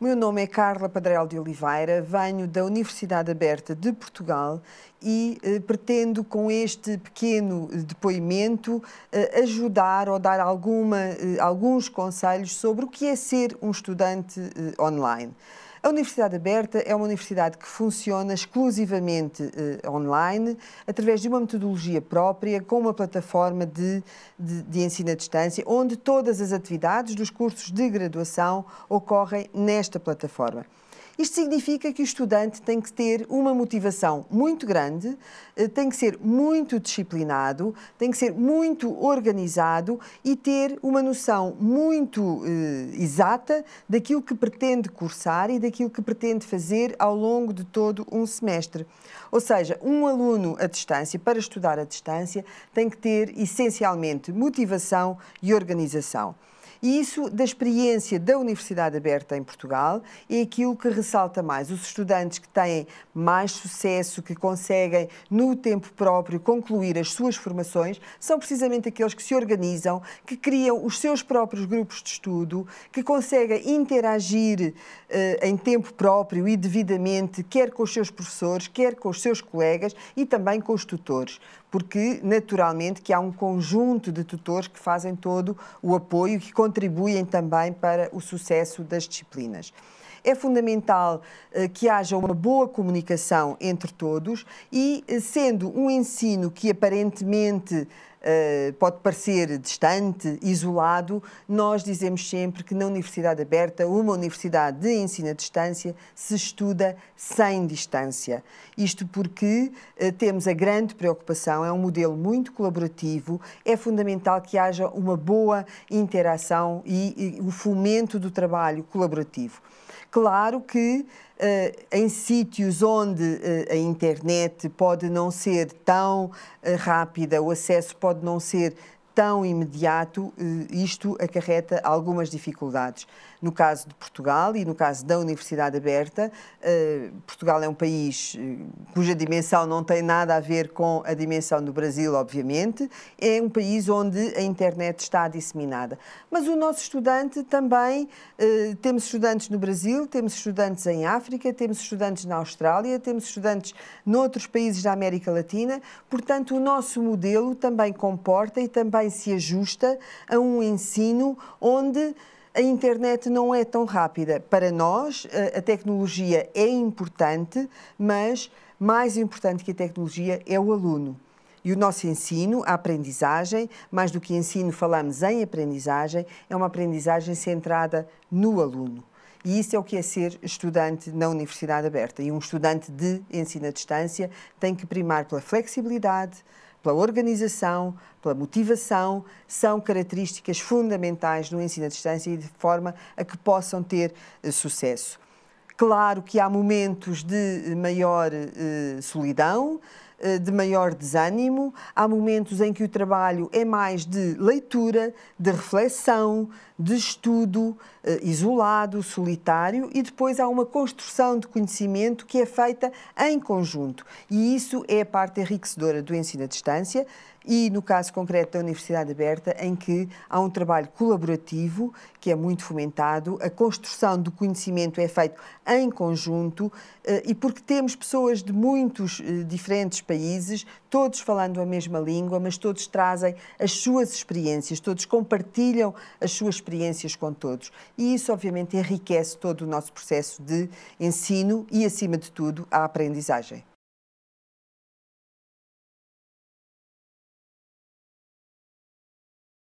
O meu nome é Carla Padrel de Oliveira, venho da Universidade Aberta de Portugal e eh, pretendo, com este pequeno depoimento, eh, ajudar ou dar alguma, eh, alguns conselhos sobre o que é ser um estudante eh, online. A Universidade Aberta é uma universidade que funciona exclusivamente eh, online, através de uma metodologia própria, com uma plataforma de, de, de ensino à distância, onde todas as atividades dos cursos de graduação ocorrem nesta plataforma. Isto significa que o estudante tem que ter uma motivação muito grande, eh, tem que ser muito disciplinado, tem que ser muito organizado e ter uma noção muito eh, exata daquilo que pretende cursar e da daquilo que pretende fazer ao longo de todo um semestre. Ou seja, um aluno à distância, para estudar à distância, tem que ter essencialmente motivação e organização. E isso da experiência da Universidade Aberta em Portugal é aquilo que ressalta mais. Os estudantes que têm mais sucesso, que conseguem no tempo próprio concluir as suas formações, são precisamente aqueles que se organizam, que criam os seus próprios grupos de estudo, que conseguem interagir eh, em tempo próprio e devidamente, quer com os seus professores, quer com os seus colegas e também com os tutores porque naturalmente que há um conjunto de tutores que fazem todo o apoio que contribuem também para o sucesso das disciplinas. É fundamental eh, que haja uma boa comunicação entre todos e, eh, sendo um ensino que aparentemente eh, pode parecer distante, isolado, nós dizemos sempre que na Universidade Aberta, uma universidade de ensino à distância, se estuda sem distância. Isto porque eh, temos a grande preocupação, é um modelo muito colaborativo, é fundamental que haja uma boa interação e, e o fomento do trabalho colaborativo. Claro que eh, em sítios onde eh, a internet pode não ser tão eh, rápida, o acesso pode não ser tão imediato, eh, isto acarreta algumas dificuldades. No caso de Portugal e no caso da Universidade Aberta, eh, Portugal é um país eh, cuja dimensão não tem nada a ver com a dimensão do Brasil, obviamente, é um país onde a internet está disseminada. Mas o nosso estudante também, temos estudantes no Brasil, temos estudantes em África, temos estudantes na Austrália, temos estudantes noutros países da América Latina, portanto, o nosso modelo também comporta e também se ajusta a um ensino onde a internet não é tão rápida. Para nós, a tecnologia é importante, mas mais importante que a tecnologia é o aluno. E o nosso ensino, a aprendizagem, mais do que ensino, falamos em aprendizagem, é uma aprendizagem centrada no aluno. E isso é o que é ser estudante na Universidade Aberta. E um estudante de ensino à distância tem que primar pela flexibilidade, pela organização, pela motivação, são características fundamentais no ensino à distância e de forma a que possam ter eh, sucesso. Claro que há momentos de eh, maior eh, solidão, eh, de maior desânimo, há momentos em que o trabalho é mais de leitura, de reflexão, de estudo, eh, isolado, solitário, e depois há uma construção de conhecimento que é feita em conjunto. E isso é a parte enriquecedora do ensino à distância e no caso concreto da Universidade Aberta, em que há um trabalho colaborativo que é muito fomentado, a construção do conhecimento é feito em conjunto eh, e porque temos pessoas de muitos diferentes países, todos falando a mesma língua, mas todos trazem as suas experiências, todos compartilham as suas experiências com todos. E isso, obviamente, enriquece todo o nosso processo de ensino e, acima de tudo, a aprendizagem.